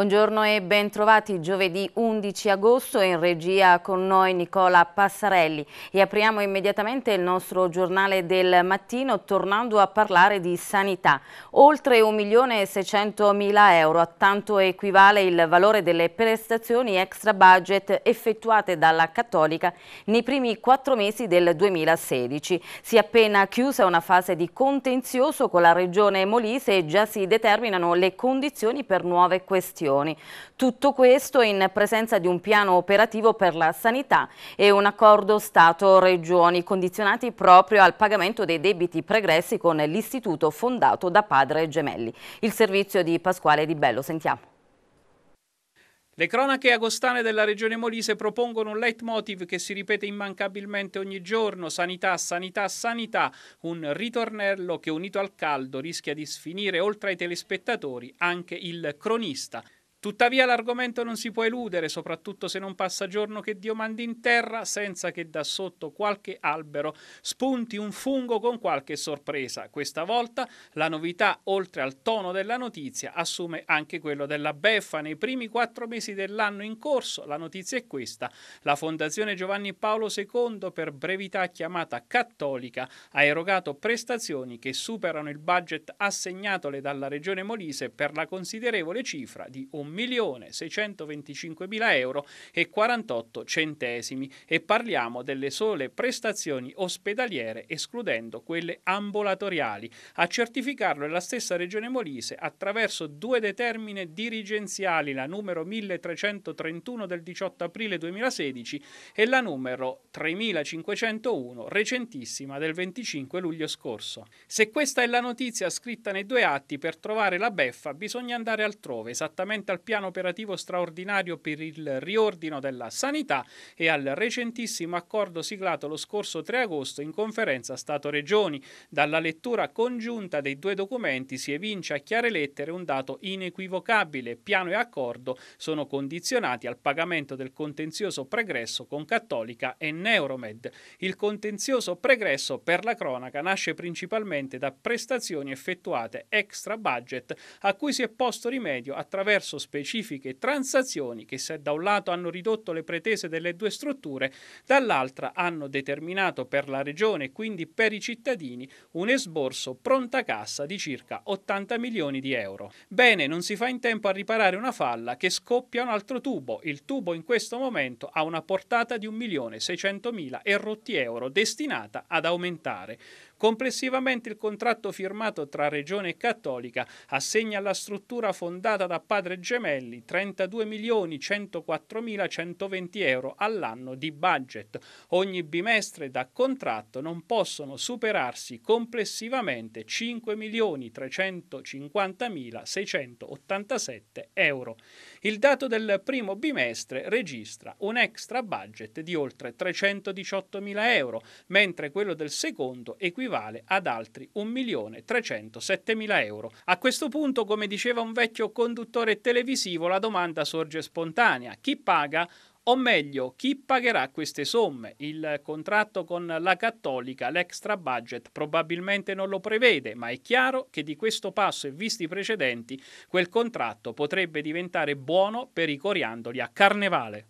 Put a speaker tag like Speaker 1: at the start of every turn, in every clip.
Speaker 1: Buongiorno e bentrovati giovedì 11 agosto in regia con noi Nicola Passarelli e apriamo immediatamente il nostro giornale del mattino tornando a parlare di sanità. Oltre 1.600.000 euro, a tanto equivale il valore delle prestazioni extra budget effettuate dalla Cattolica nei primi quattro mesi del 2016. Si è appena chiusa una fase di contenzioso con la regione Molise e già si determinano le condizioni per nuove questioni istituzioni. Tutto questo in presenza di un piano operativo per la sanità e un accordo Stato-Regioni condizionati proprio al pagamento dei debiti pregressi con l'istituto fondato da padre Gemelli. Il servizio di Pasquale Di Bello, sentiamo.
Speaker 2: Le cronache agostane della regione Molise propongono un leitmotiv che si ripete immancabilmente ogni giorno, sanità, sanità, sanità, un ritornello che unito al caldo rischia di sfinire oltre ai telespettatori anche il cronista. Tuttavia l'argomento non si può eludere, soprattutto se non passa giorno che Dio mandi in terra senza che da sotto qualche albero spunti un fungo con qualche sorpresa. Questa volta la novità, oltre al tono della notizia, assume anche quello della beffa. Nei primi quattro mesi dell'anno in corso, la notizia è questa, la Fondazione Giovanni Paolo II, per brevità chiamata Cattolica, ha erogato prestazioni che superano il budget assegnatole dalla Regione Molise per la considerevole cifra di un 1.625.000 euro e 48 centesimi e parliamo delle sole prestazioni ospedaliere escludendo quelle ambulatoriali. A certificarlo è la stessa Regione Molise attraverso due determine dirigenziali, la numero 1331 del 18 aprile 2016 e la numero 3501 recentissima del 25 luglio scorso. Se questa è la notizia scritta nei due atti per trovare la beffa bisogna andare altrove, esattamente al piano operativo straordinario per il riordino della sanità e al recentissimo accordo siglato lo scorso 3 agosto in conferenza Stato-Regioni. Dalla lettura congiunta dei due documenti si evince a chiare lettere un dato inequivocabile. Piano e accordo sono condizionati al pagamento del contenzioso pregresso con Cattolica e Neuromed. Il contenzioso pregresso, per la cronaca, nasce principalmente da prestazioni effettuate extra budget a cui si è posto rimedio attraverso specifiche transazioni che se da un lato hanno ridotto le pretese delle due strutture, dall'altra hanno determinato per la regione e quindi per i cittadini un esborso pronta cassa di circa 80 milioni di euro. Bene, non si fa in tempo a riparare una falla che scoppia un altro tubo. Il tubo in questo momento ha una portata di 1.600.000 e rotti euro destinata ad aumentare. Complessivamente il contratto firmato tra Regione e Cattolica assegna alla struttura fondata da Padre Gemelli 32.104.120 euro all'anno di budget. Ogni bimestre da contratto non possono superarsi complessivamente 5.350.687 euro. Il dato del primo bimestre registra un extra budget di oltre 318.000 euro, mentre quello del secondo equivale equivale ad altri 1.307.000 euro. A questo punto, come diceva un vecchio conduttore televisivo, la domanda sorge spontanea. Chi paga? o meglio, chi pagherà queste somme? Il contratto con la Cattolica, l'extra budget, probabilmente non lo prevede, ma è chiaro che di questo passo e visti i precedenti, quel contratto potrebbe diventare buono per i coriandoli a carnevale.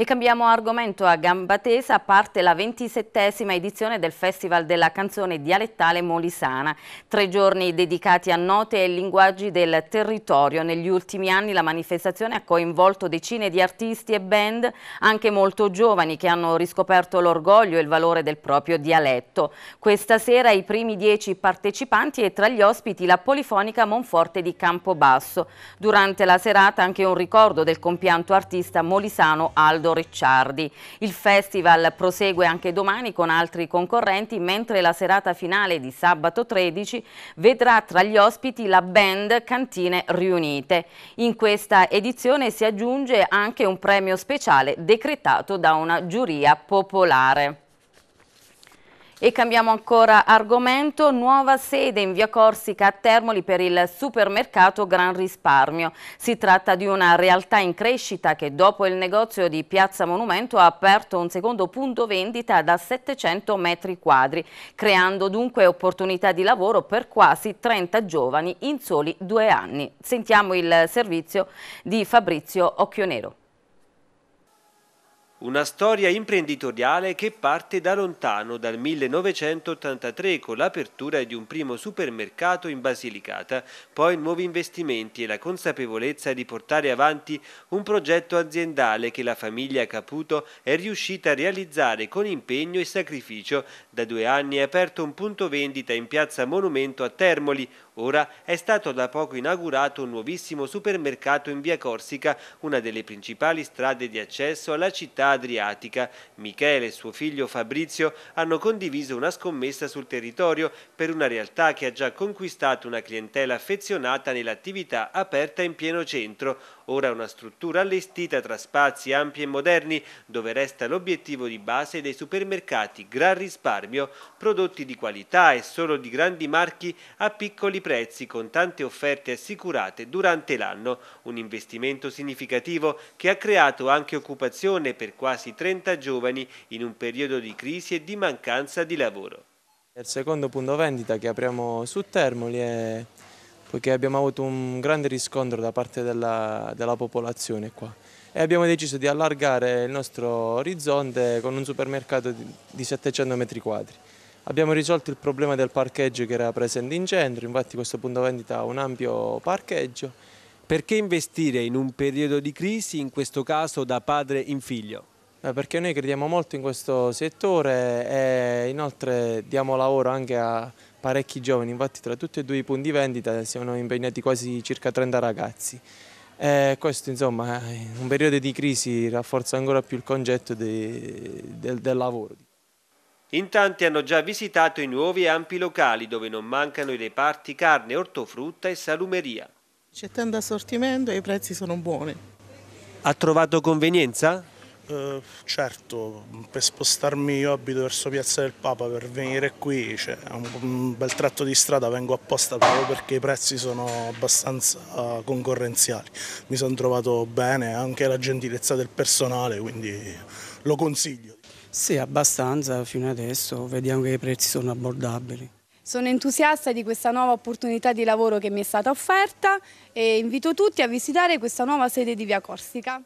Speaker 1: E cambiamo argomento a gamba tesa, parte la ventisettesima edizione del Festival della canzone dialettale molisana. Tre giorni dedicati a note e linguaggi del territorio. Negli ultimi anni la manifestazione ha coinvolto decine di artisti e band, anche molto giovani, che hanno riscoperto l'orgoglio e il valore del proprio dialetto. Questa sera i primi dieci partecipanti e tra gli ospiti la polifonica Monforte di Campobasso. Durante la serata anche un ricordo del compianto artista molisano Aldo Aldo Ricciardi. Il festival prosegue anche domani con altri concorrenti, mentre la serata finale di sabato 13 vedrà tra gli ospiti la band Cantine Riunite. In questa edizione si aggiunge anche un premio speciale decretato da una giuria popolare. E cambiamo ancora argomento, nuova sede in via Corsica a Termoli per il supermercato Gran Risparmio. Si tratta di una realtà in crescita che dopo il negozio di Piazza Monumento ha aperto un secondo punto vendita da 700 metri quadri, creando dunque opportunità di lavoro per quasi 30 giovani in soli due anni. Sentiamo il servizio di Fabrizio Occhionero.
Speaker 3: Una storia imprenditoriale che parte da lontano, dal 1983, con l'apertura di un primo supermercato in Basilicata, poi nuovi investimenti e la consapevolezza di portare avanti un progetto aziendale che la famiglia Caputo è riuscita a realizzare con impegno e sacrificio. Da due anni è aperto un punto vendita in piazza Monumento a Termoli. Ora è stato da poco inaugurato un nuovissimo supermercato in via Corsica, una delle principali strade di accesso alla città adriatica. Michele e suo figlio Fabrizio hanno condiviso una scommessa sul territorio per una realtà che ha già conquistato una clientela affezionata nell'attività aperta in pieno centro, ora una struttura allestita tra spazi ampi e moderni dove resta l'obiettivo di base dei supermercati gran risparmio, prodotti di qualità e solo di grandi marchi a piccoli prezzi con tante offerte assicurate durante l'anno, un investimento significativo che ha creato anche occupazione per quasi 30 giovani in un periodo di crisi e di mancanza di lavoro.
Speaker 1: Il secondo punto vendita che apriamo su Termoli è poiché abbiamo avuto un grande riscontro da parte della, della popolazione qua e abbiamo deciso di allargare il nostro orizzonte con un supermercato di, di 700 metri quadri. Abbiamo risolto il problema del parcheggio che era presente in
Speaker 3: centro, infatti questo punto vendita ha un ampio parcheggio. Perché investire in un periodo di crisi, in questo caso da padre in figlio?
Speaker 1: Eh, perché noi crediamo molto in questo settore e inoltre diamo lavoro anche a parecchi giovani, infatti tra tutti e due i punti vendita siamo impegnati quasi circa 30 ragazzi. E eh, questo insomma in eh, un periodo di crisi rafforza ancora più il concetto de, del, del lavoro.
Speaker 3: In tanti hanno già visitato i nuovi ampi locali dove non mancano i reparti carne, ortofrutta e salumeria.
Speaker 1: C'è tanto assortimento e i prezzi sono buoni.
Speaker 3: Ha trovato convenienza? Eh, certo, per spostarmi
Speaker 2: io abito verso Piazza del Papa, per venire qui c'è cioè, un bel tratto di strada, vengo apposta proprio perché i prezzi sono abbastanza eh, concorrenziali. Mi sono trovato bene, anche la gentilezza del personale, quindi lo consiglio. Sì,
Speaker 1: abbastanza fino adesso, vediamo che i prezzi sono abbordabili. Sono entusiasta di questa nuova opportunità di lavoro che mi è stata offerta e invito tutti a visitare questa nuova sede di Via Corsica.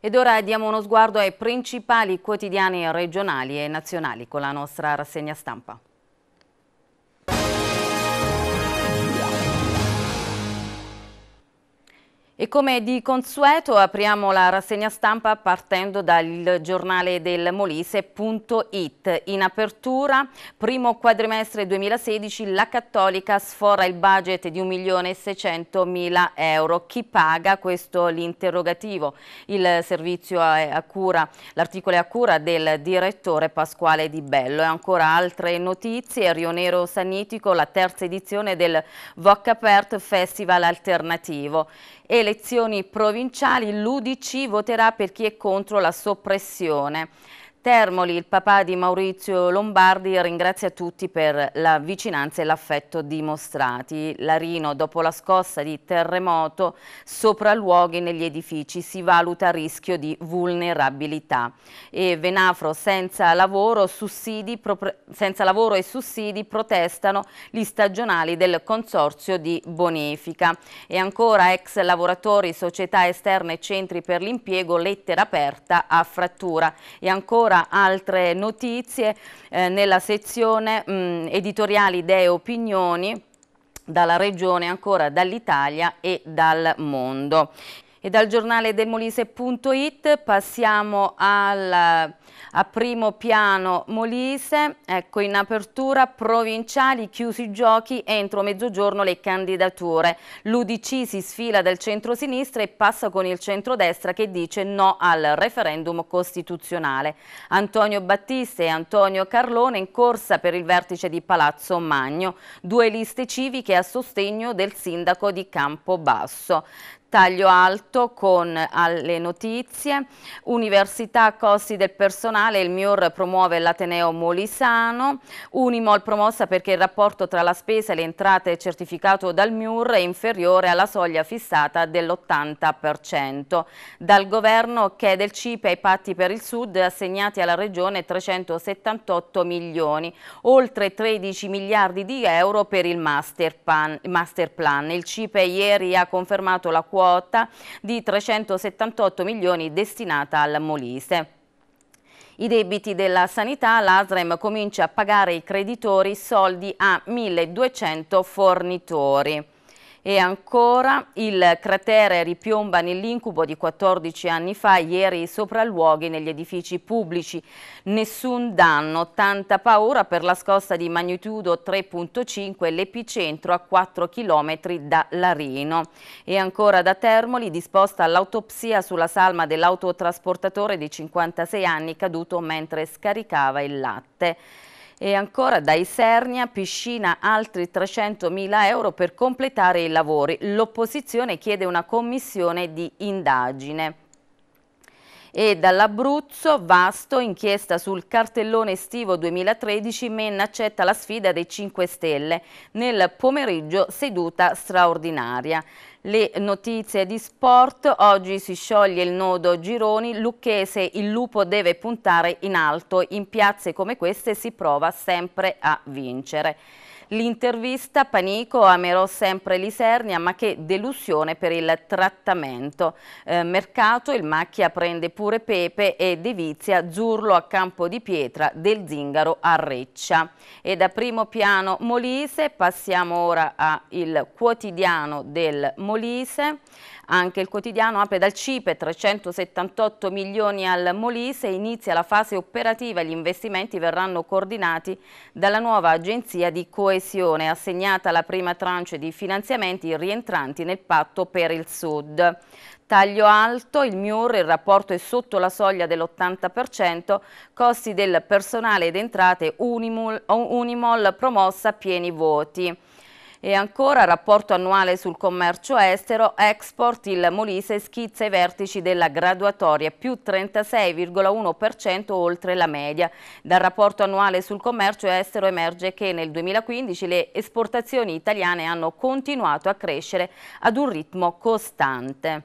Speaker 1: Ed ora diamo uno sguardo ai principali quotidiani regionali e nazionali con la nostra rassegna stampa. E come di consueto apriamo la rassegna stampa partendo dal giornale del Molise.it. In apertura, primo quadrimestre 2016, la Cattolica sfora il budget di 1.600.000 euro. Chi paga? Questo l'interrogativo. Il servizio a cura, l'articolo è a cura del direttore Pasquale Di Bello. E ancora altre notizie, Rionero Sanitico, la terza edizione del Vocapert Festival Alternativo elezioni provinciali l'Udc voterà per chi è contro la soppressione. Termoli, il papà di Maurizio Lombardi ringrazia tutti per la vicinanza e l'affetto dimostrati. Larino, dopo la scossa di terremoto, sopralluoghi negli edifici, si valuta rischio di vulnerabilità. E Venafro, senza lavoro, sussidi, senza lavoro e sussidi, protestano gli stagionali del Consorzio di Bonifica. E ancora ex lavoratori, società esterne e centri per l'impiego, lettera aperta a frattura. E ancora altre notizie eh, nella sezione mh, mm, editoriali idee e opinioni dalla regione ancora dall'Italia e dal mondo. E dal giornale del Molise.it passiamo al a primo piano Molise, ecco in apertura provinciali chiusi i giochi entro mezzogiorno le candidature. L'Udc si sfila dal centro-sinistra e passa con il centro-destra che dice no al referendum costituzionale. Antonio Battista e Antonio Carlone in corsa per il vertice di Palazzo Magno, due liste civiche a sostegno del sindaco di Campobasso taglio alto con alle notizie, università costi del personale, il MIUR promuove l'Ateneo Molisano, Unimol promossa perché il rapporto tra la spesa e le entrate certificato dal MIUR è inferiore alla soglia fissata dell'80%. Dal governo chiede il CIPE ai patti per il Sud assegnati alla Regione 378 milioni, oltre 13 miliardi di euro per il master plan. Il CIPE ieri ha confermato la quota quota di 378 milioni destinata al Molise. I debiti della sanità, l'ASREM comincia a pagare i creditori soldi a 1200 fornitori. E ancora il cratere ripiomba nell'incubo di 14 anni fa, ieri sopra luoghi negli edifici pubblici. Nessun danno, tanta paura per la scossa di magnitudo 3.5, l'epicentro a 4 km da Larino. E ancora da Termoli disposta l'autopsia sulla salma dell'autotrasportatore di 56 anni caduto mentre scaricava il latte. E ancora da Isernia, piscina altri 300.000 euro per completare i lavori. L'opposizione chiede una commissione di indagine e dall'Abruzzo, vasto, inchiesta sul cartellone estivo 2013, Menna accetta la sfida dei 5 Stelle nel pomeriggio seduta straordinaria. Le notizie di sport, oggi si scioglie il nodo Gironi, Lucchese il lupo deve puntare in alto, in piazze come queste si prova sempre a vincere. L'intervista Panico amerò sempre Lisernia ma che delusione per il trattamento. Eh, mercato il Macchia prende pure Pepe e devizia Zurlo a Campo di Pietra del Zingaro a Reccia. E da primo piano Molise passiamo ora a il quotidiano del Molise. Anche il quotidiano apre dal CIPE 378 milioni al Molise, inizia la fase operativa gli investimenti verranno coordinati dalla nuova agenzia di coesione coesione assegnata la prima tranche di finanziamenti rientranti nel patto per il Sud. Taglio alto, il MIUR, il rapporto è sotto la soglia dell'80%, costi del personale ed entrate Unimol, Unimol promossa a pieni voti. E ancora rapporto annuale sul commercio estero, export, il Molise schizza i vertici della graduatoria, più 36,1% oltre la media. Dal rapporto annuale sul commercio estero emerge che nel 2015 le esportazioni italiane hanno continuato a crescere ad un ritmo costante.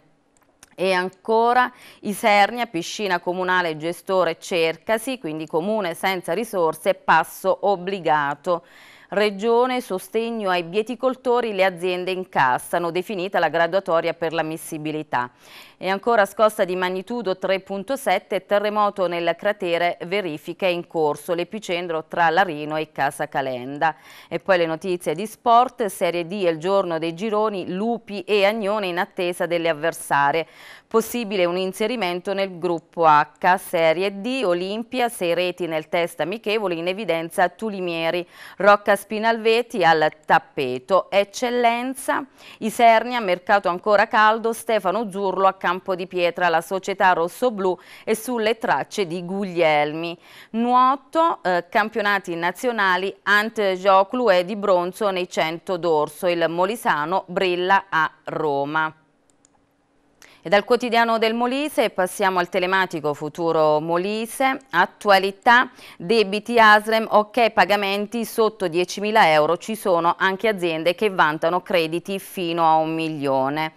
Speaker 1: E ancora Isernia, piscina comunale gestore cercasi, quindi comune senza risorse, passo obbligato. Regione sostegno ai bieticoltori le aziende incassano, definita la graduatoria per l'ammissibilità. E ancora scossa di magnitudo 3.7, terremoto nel cratere, verifica in corso, l'epicentro tra Larino e Casa Calenda. E poi le notizie di sport, Serie D il giorno dei gironi, Lupi e Agnone in attesa delle avversarie possibile un inserimento nel gruppo H, Serie D, Olimpia, 6 reti nel test amichevole, in evidenza Tulimieri, Rocca Spinalveti al tappeto, Eccellenza, Isernia, Mercato ancora caldo, Stefano Zurlo a Campo di Pietra, la società rossoblù e sulle tracce di Guglielmi. Nuoto, eh, campionati nazionali, Ant Gioclu è di bronzo nei 100 d'orso, il Molisano brilla a Roma. E dal quotidiano del Molise passiamo al telematico futuro Molise, attualità, debiti ASREM, ok pagamenti sotto 10.000 euro, ci sono anche aziende che vantano crediti fino a un milione.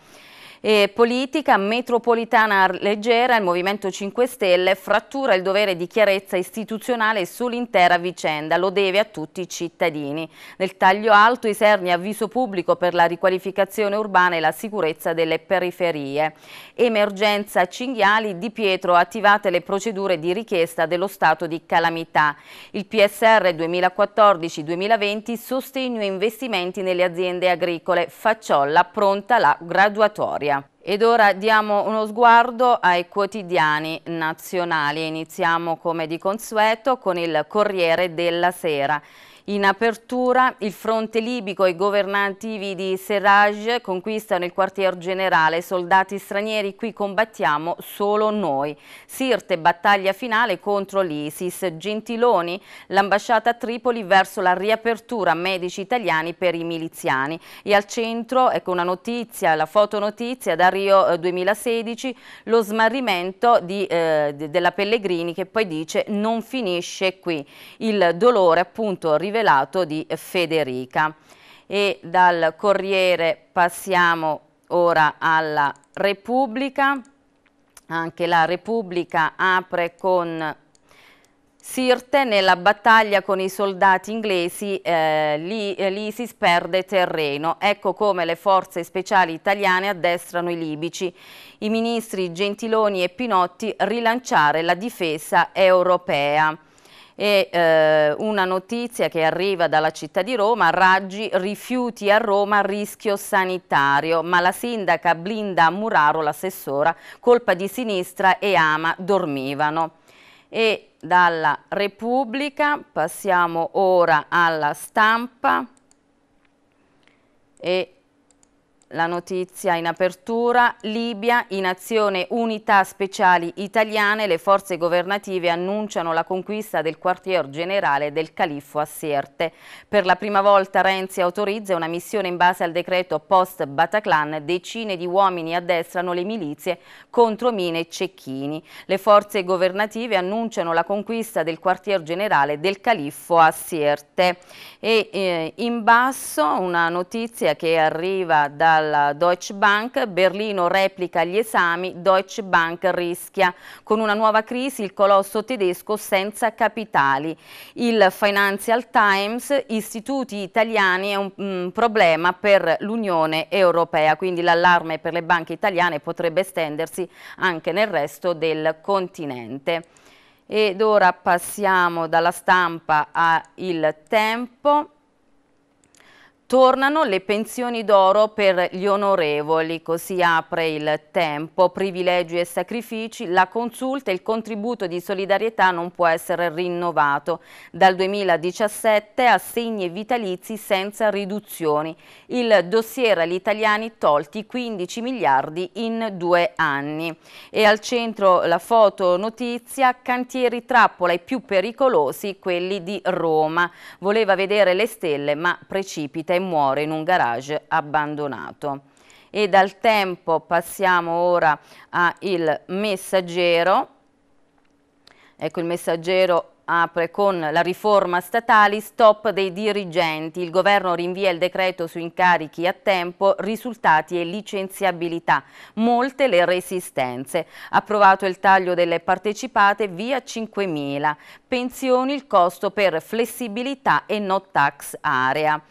Speaker 1: E politica metropolitana leggera, il Movimento 5 Stelle frattura il dovere di chiarezza istituzionale sull'intera vicenda, lo deve a tutti i cittadini. Nel taglio alto i Serni avviso pubblico per la riqualificazione urbana e la sicurezza delle periferie. Emergenza cinghiali di Pietro attivate le procedure di richiesta dello stato di calamità. Il PSR 2014-2020 sostegno investimenti nelle aziende agricole, facciolla pronta la graduatoria. Europea. Ed ora diamo uno sguardo ai quotidiani nazionali. Iniziamo come di consueto con il Corriere della Sera. In apertura il fronte libico e i governativi di Serraj conquistano il quartier generale, soldati stranieri qui combattiamo solo noi. Sirte battaglia finale contro l'ISIS, Gentiloni l'ambasciata a Tripoli verso la riapertura medici italiani per i miliziani e al centro ecco una notizia, la fotonotizia da Rio 2016, eh, lo smarrimento di, eh, della Pellegrini che poi dice non finisce qui. Il dolore appunto rivelato rivelato di Federica. E dal Corriere passiamo ora alla Repubblica. Anche la Repubblica apre con Sirte nella battaglia con i soldati inglesi eh, eh l'ISIS perde terreno. Ecco come le forze speciali italiane addestrano i libici. I ministri Gentiloni e Pinotti rilanciare la difesa europea e eh, una notizia che arriva dalla città di Roma, Raggi rifiuti a Roma rischio sanitario, ma la sindaca blinda Muraro l'assessora, colpa di sinistra e Ama dormivano. E dalla Repubblica passiamo ora alla stampa e la notizia in apertura, Libia, in azione unità speciali italiane, le forze governative annunciano la conquista del quartier generale del califfo a Sierte. Per la prima volta Renzi autorizza una missione in base al decreto post Bataclan, decine di uomini addestrano le milizie contro mine e cecchini. Le forze governative annunciano la conquista del quartier generale del califfo a Sierte. E eh, in basso una notizia che arriva da dalla Deutsche Bank, Berlino replica gli esami, Deutsche Bank rischia. Con una nuova crisi il colosso tedesco senza capitali. Il Financial Times, istituti italiani è un mm, problema per l'Unione Europea, quindi l'allarme per le banche italiane potrebbe estendersi anche nel resto del continente. Ed ora passiamo dalla stampa a Il Tempo. Tornano le pensioni d'oro per gli onorevoli, così apre il tempo, privilegi e sacrifici, la consulta e il contributo di solidarietà non può essere rinnovato. Dal 2017 assegni e vitalizi senza riduzioni. Il dossier agli italiani tolti 15 miliardi in due anni. E al centro la foto notizia, cantieri trappola i più pericolosi, quelli di Roma. Voleva vedere le stelle ma precipita e muore in un garage abbandonato. E dal tempo passiamo ora a Il Messaggero. Ecco, il Messaggero apre con la riforma statale, stop dei dirigenti, il governo rinvia il decreto su incarichi a tempo, risultati e licenziabilità, molte le resistenze, approvato il taglio delle partecipate via 5.000, pensioni il costo per flessibilità e no tax area.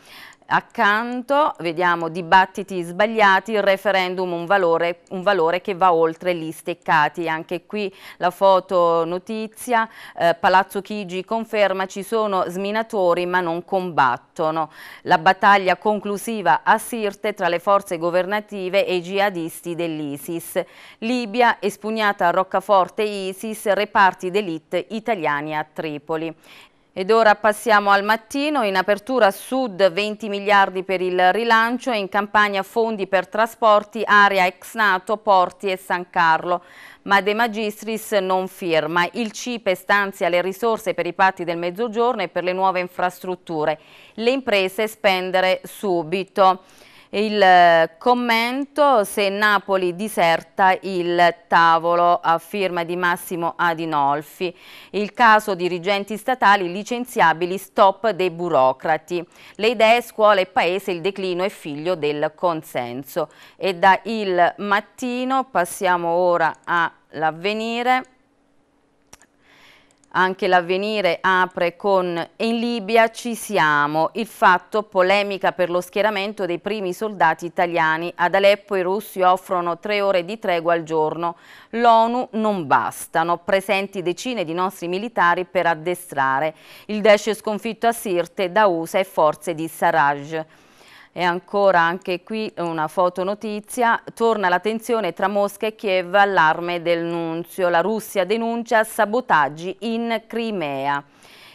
Speaker 1: Accanto vediamo dibattiti sbagliati, il referendum un valore, un valore che va oltre gli steccati. Anche qui la foto notizia, eh, Palazzo Chigi conferma ci sono sminatori ma non combattono. La battaglia conclusiva a Sirte tra le forze governative e i jihadisti dell'ISIS. Libia espugnata a Roccaforte ISIS, reparti d'elite italiani a Tripoli. Ed ora passiamo al mattino, in apertura sud 20 miliardi per il rilancio e in campagna fondi per trasporti, area ex Nato, Porti e San Carlo. Ma De Magistris non firma. Il CIPE stanzia le risorse per i patti del mezzogiorno e per le nuove infrastrutture. Le imprese spendere subito il eh, commento se Napoli diserta il tavolo a firma di Massimo Adinolfi, il caso dirigenti statali licenziabili stop dei burocrati, le idee scuola e paese il declino è figlio del consenso e da il mattino passiamo ora all'avvenire anche l'avvenire apre con In Libia ci siamo, il fatto polemica per lo schieramento dei primi soldati italiani. Ad Aleppo i russi offrono tre ore di tregua al giorno. L'ONU non bastano, presenti decine di nostri militari per addestrare. Il Daesh è sconfitto a Sirte da USA e forze di Sarraj. E ancora anche qui una fotonotizia, torna l'attenzione tra Mosca e Kiev allarme del Nunzio, la Russia denuncia sabotaggi in Crimea.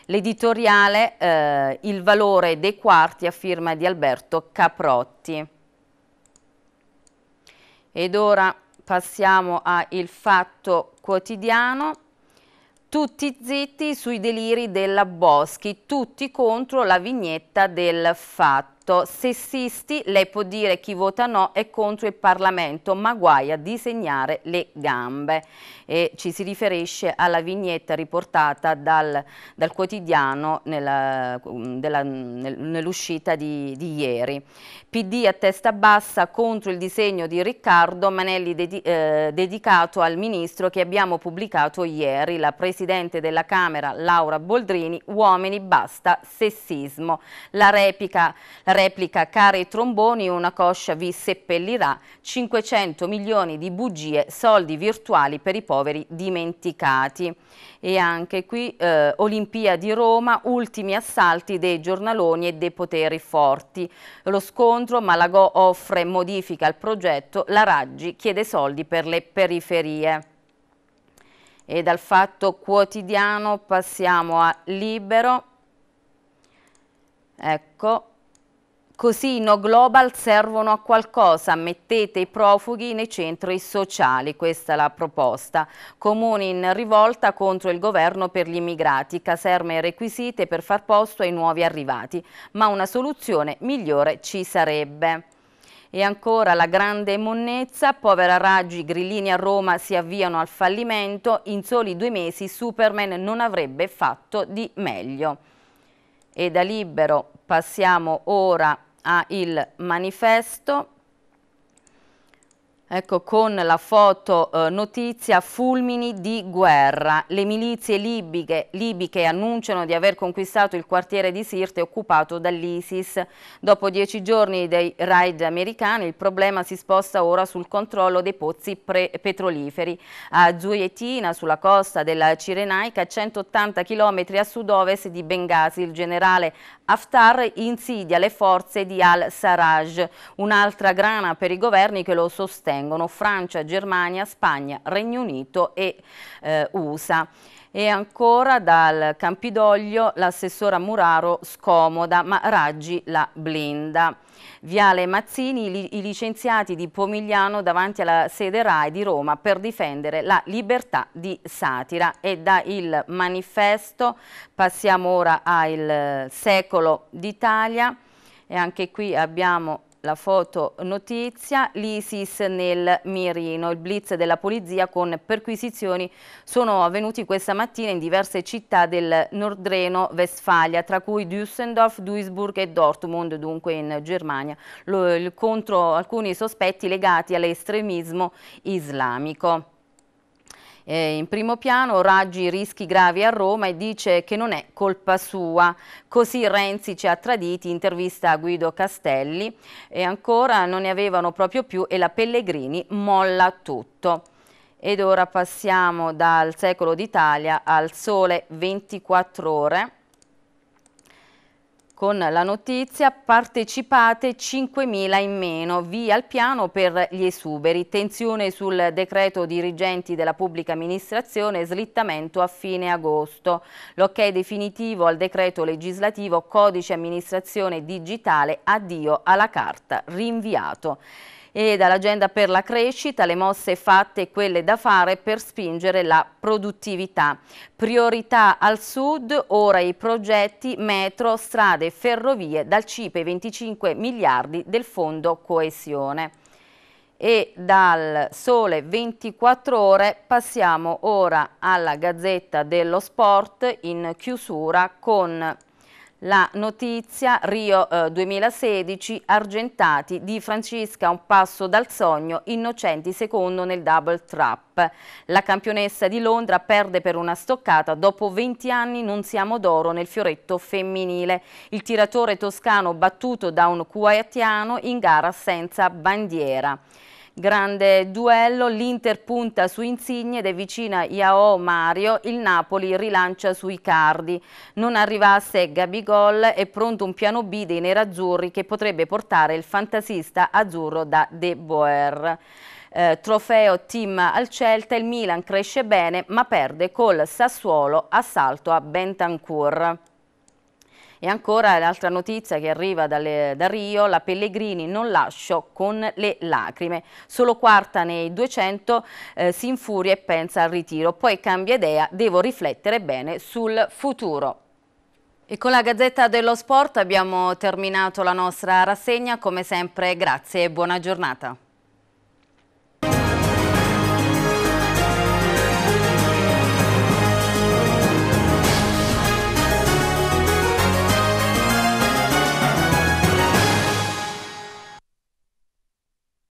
Speaker 1: L'editoriale eh, Il valore dei quarti a firma di Alberto Caprotti. Ed ora passiamo a Il Fatto Quotidiano. Tutti zitti sui deliri della Boschi, tutti contro la vignetta del Fatto detto sessisti, lei può dire chi vota no è contro il Parlamento, ma guai a disegnare le gambe. E ci si riferisce alla vignetta riportata dal, dal quotidiano nell'uscita nell di, di, ieri. PD a testa bassa contro il disegno di Riccardo Manelli dedi, eh, dedicato al ministro che abbiamo pubblicato ieri, la Presidente della Camera Laura Boldrini, uomini basta sessismo. La replica, la replica Cari Tromboni, una coscia vi seppellirà 500 milioni di bugie, soldi virtuali per i poveri dimenticati. E anche qui eh, Olimpia di Roma, ultimi assalti dei giornaloni e dei poteri forti. Lo scontro, Malagò offre modifica al progetto, la Raggi chiede soldi per le periferie. E dal fatto quotidiano passiamo a Libero. Ecco, Così i no global servono a qualcosa, mettete i profughi nei centri sociali, questa è la proposta. Comuni in rivolta contro il governo per gli immigrati, caserme requisite per far posto ai nuovi arrivati, ma una soluzione migliore ci sarebbe. E ancora la grande monnezza, povera Raggi, grillini a Roma si avviano al fallimento, in soli due mesi Superman non avrebbe fatto di meglio. E da libero passiamo ora ha il manifesto Ecco, con la foto eh, notizia fulmini di guerra. Le milizie libiche, libiche, annunciano di aver conquistato il quartiere di Sirte occupato dall'ISIS. Dopo dieci giorni dei raid americani il problema si sposta ora sul controllo dei pozzi petroliferi. A Zuietina, sulla costa della Cirenaica, 180 km a sud-ovest di Bengasi, il generale Haftar insidia le forze di al-Sarraj, un'altra grana per i governi che lo sostengono Francia, Germania, Spagna, Regno Unito e eh, USA. E ancora dal Campidoglio l'assessora Muraro scomoda, ma Raggi la blinda. Viale Mazzini, i licenziati di Pomigliano davanti alla sede RAI di Roma per difendere la libertà di satira. E da il manifesto passiamo ora al eh, secolo d'Italia e anche qui abbiamo la foto notizia, l'ISIS nel mirino. Il blitz della polizia con perquisizioni sono avvenuti questa mattina in diverse città del Nordreno-Vestfalia, tra cui Düsseldorf, Duisburg e Dortmund, dunque in Germania, contro alcuni sospetti legati all'estremismo islamico eh, in primo piano, Raggi rischi gravi a Roma e dice che non è colpa sua. Così Renzi ci ha traditi, intervista a Guido Castelli e ancora non ne avevano proprio più e la Pellegrini molla tutto. Ed ora passiamo dal secolo d'Italia al sole 24 ore con la notizia partecipate 5.000 in meno, via il piano per gli esuberi, tensione sul decreto dirigenti della pubblica amministrazione, slittamento a fine agosto, l'ok definitivo al decreto legislativo codice amministrazione digitale, addio alla carta, rinviato e dall'agenda per la crescita, le mosse fatte e quelle da fare per spingere la produttività. Priorità al sud, ora i progetti metro, strade, e ferrovie, dal CIPE 25 miliardi del fondo coesione e dal sole 24 ore passiamo ora alla Gazzetta dello Sport in chiusura con la notizia Rio eh, 2016 argentati di Francesca un passo dal sogno innocenti secondo nel double trap la campionessa di Londra perde per una stoccata dopo 20 anni non siamo d'oro nel fioretto femminile il tiratore toscano battuto da un cuaiatiano in gara senza bandiera Grande duello, l'Inter punta su Insigne ed è vicina Iao Mario, il Napoli rilancia sui cardi. Non arrivasse Gabigol, è pronto un piano B dei nerazzurri che potrebbe portare il fantasista azzurro da De Boer. Eh, trofeo team al Celta, il Milan cresce bene ma perde col Sassuolo, assalto a Bentancur. E ancora l'altra notizia che arriva dalle, da Rio, la Pellegrini non lascio con le lacrime. Solo quarta nei 200 eh, si infuria e pensa al ritiro, poi cambia idea, devo riflettere bene sul futuro. E con la Gazzetta dello Sport abbiamo terminato la nostra rassegna, come sempre grazie e buona giornata.